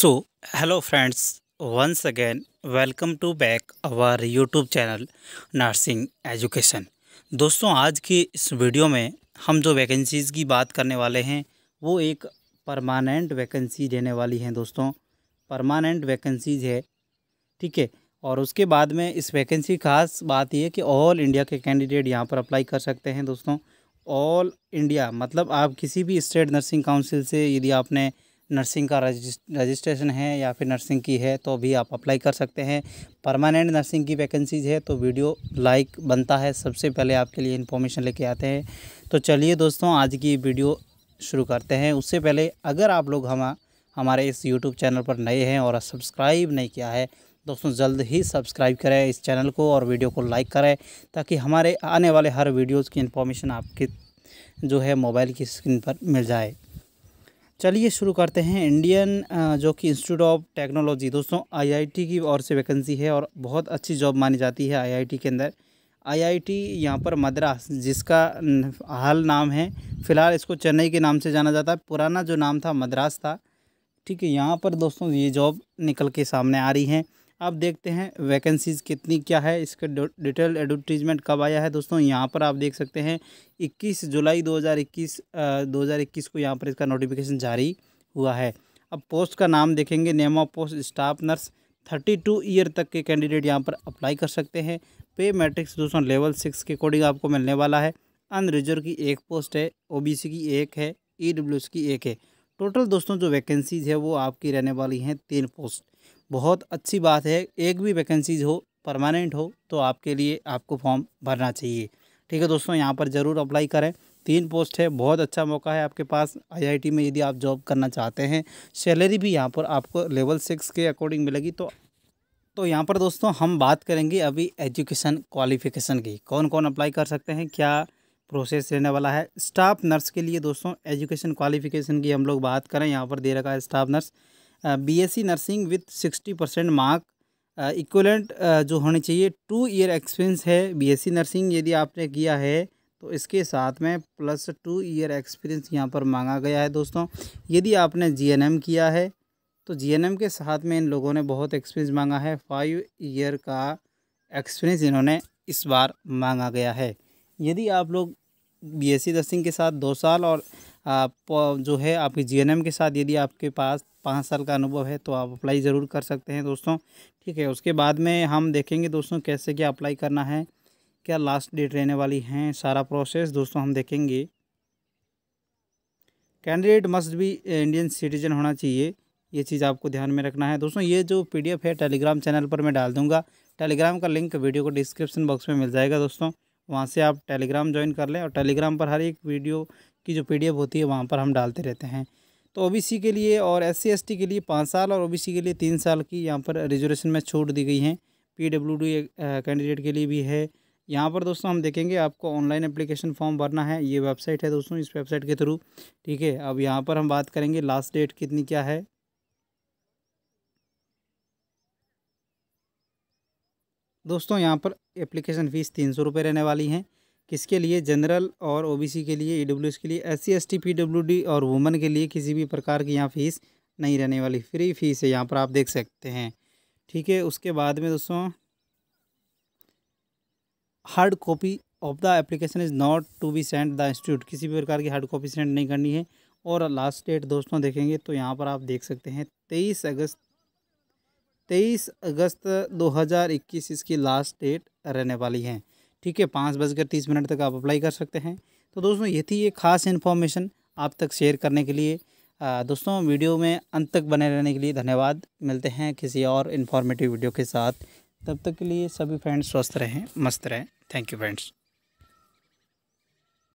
so hello friends once again welcome to back our YouTube channel nursing education दोस्तों आज की इस video में हम जो वैकेंसीज़ की बात करने वाले हैं वो एक परमानेंट वैकेंसी देने वाली हैं दोस्तों परमानेंट वैकेंसीज़ है ठीक है और उसके बाद में इस वैकेंसी खास बात यह कि ऑल इंडिया के कैंडिडेट यहाँ पर अप्लाई कर सकते हैं दोस्तों ऑल इंडिया मतलब आप किसी भी स्टेट नर्सिंग काउंसिल से यदि आपने नर्सिंग का रजिस्ट्रेशन है या फिर नर्सिंग की है तो भी आप अप्लाई कर सकते हैं परमानेंट नर्सिंग की वैकेंसीज़ है तो वीडियो लाइक बनता है सबसे पहले आपके लिए इन्फॉर्मेशन लेके आते हैं तो चलिए दोस्तों आज की वीडियो शुरू करते हैं उससे पहले अगर आप लोग हम हमारे इस यूट्यूब चैनल पर नए हैं और सब्सक्राइब नहीं किया है दोस्तों जल्द ही सब्सक्राइब करें इस चैनल को और वीडियो को लाइक करें ताकि हमारे आने वाले हर वीडियोज़ की इन्फॉर्मेशन आपके जो है मोबाइल की स्क्रीन पर मिल जाए चलिए शुरू करते हैं इंडियन जो कि इंस्टीट्यूट ऑफ टेक्नोलॉजी दोस्तों आईआईटी की ओर से वैकेंसी है और बहुत अच्छी जॉब मानी जाती है आईआईटी के अंदर आईआईटी यहाँ पर मद्रास जिसका हाल नाम है फ़िलहाल इसको चेन्नई के नाम से जाना जाता है पुराना जो नाम था मद्रास था ठीक है यहाँ पर दोस्तों ये जॉब निकल के सामने आ रही हैं आप देखते हैं वैकेंसीज़ कितनी क्या है इसका डिटेल एडवर्टीजमेंट कब आया है दोस्तों यहाँ पर आप देख सकते हैं 21 जुलाई 2021 2021 को यहाँ पर इसका नोटिफिकेशन जारी हुआ है अब पोस्ट का नाम देखेंगे name of post staff nurse thirty two year तक के कैंडिडेट यहाँ पर अप्लाई कर सकते हैं पे मैट्रिक्स दोस्तों लेवल सिक्स के अकॉर्डिंग आपको मिलने वाला है अनरिजर्व की एक पोस्ट है ओ की एक है ई e की एक है टोटल दोस्तों जो वैकेंसीज़ है वो आपकी रहने वाली हैं तीन पोस्ट बहुत अच्छी बात है एक भी वैकेंसीज़ हो परमानेंट हो तो आपके लिए आपको फॉर्म भरना चाहिए ठीक है दोस्तों यहाँ पर ज़रूर अप्लाई करें तीन पोस्ट है बहुत अच्छा मौका है आपके पास आईआईटी में यदि आप जॉब करना चाहते हैं सैलरी भी यहाँ पर आपको लेवल सिक्स के अकॉर्डिंग मिलेगी तो तो यहाँ पर दोस्तों हम बात करेंगे अभी एजुकेशन क्वालिफिकेशन की कौन कौन अप्लाई कर सकते हैं क्या प्रोसेस रहने वाला है स्टाफ नर्स के लिए दोस्तों एजुकेशन क्वालिफिकेशन की हम लोग बात करें यहाँ पर दे रखा है staff nurse BSc nursing with sixty percent mark equivalent जो होने चाहिए टू ईयर एक्सपीरियंस है बीएससी नर्सिंग यदि आपने किया है तो इसके साथ में प्लस टू ईयर एक्सपीरियंस यहाँ पर मांगा गया है दोस्तों यदि आपने जी किया है तो जी के साथ में इन लोगों ने बहुत एक्सपीरियंस मांगा है फाइव ईयर का एक्सपीरियंस इन्होंने इस बार मांगा गया है यदि आप लोग बी एस नर्सिंग के साथ दो साल और आप जो है आपके जीएनएम के साथ यदि आपके पास पाँच साल का अनुभव है तो आप अप्लाई ज़रूर कर सकते हैं दोस्तों ठीक है उसके बाद में हम देखेंगे दोस्तों कैसे क्या अप्लाई करना है क्या लास्ट डेट रहने वाली हैं सारा प्रोसेस दोस्तों हम देखेंगे candidate must be Indian citizen होना चाहिए ये चीज़ आपको ध्यान में रखना है दोस्तों ये जो पीडीएफ है टेलीग्राम चैनल पर मैं डाल दूंगा टेलीग्राम का लिंक वीडियो को डिस्क्रिप्शन बॉक्स में मिल जाएगा दोस्तों वहाँ से आप टेलीग्राम ज्वाइन कर लें और टेलीग्राम पर हर एक वीडियो की जो पीडीएफ होती है वहाँ पर हम डालते रहते हैं तो ओबीसी के लिए और एस सी के लिए पाँच साल और ओबीसी के लिए तीन साल की यहाँ पर रिजर्वेशन में छूट दी गई है पी डब्ल्यू डी कैंडिडेट के लिए भी है यहाँ पर दोस्तों हम देखेंगे आपको ऑनलाइन अप्लीकेशन फॉर्म भरना है ये वेबसाइट है दोस्तों इस वेबसाइट के थ्रू ठीक है अब यहाँ पर हम बात करेंगे लास्ट डेट कितनी क्या है दोस्तों यहाँ पर एप्लीकेशन फ़ीस तीन सौ रुपये रहने वाली हैं किसके लिए जनरल और ओबीसी के लिए ई के लिए S C S T P W D और वुमेन के लिए किसी भी प्रकार की यहाँ फ़ीस नहीं रहने वाली फ्री फ़ीस है यहाँ पर आप देख सकते हैं ठीक है उसके बाद में दोस्तों hard copy of the application is not to be send the institute किसी भी प्रकार की हार्ड कॉपी सेंड नहीं करनी है और लास्ट डेट दोस्तों देखेंगे तो यहाँ पर आप देख सकते हैं तेईस अगस्त तेईस अगस्त 2021 इसकी लास्ट डेट रहने वाली है ठीक है पाँच बजकर तीस मिनट तक आप अप्लाई कर सकते हैं तो दोस्तों ये थी ये खास इन्फॉर्मेशन आप तक शेयर करने के लिए दोस्तों वीडियो में अंत तक बने रहने के लिए धन्यवाद मिलते हैं किसी और इन्फॉर्मेटिव वीडियो के साथ तब तक के लिए सभी फ्रेंड्स स्वस्थ रहें मस्त रहें थैंक यू फ्रेंड्स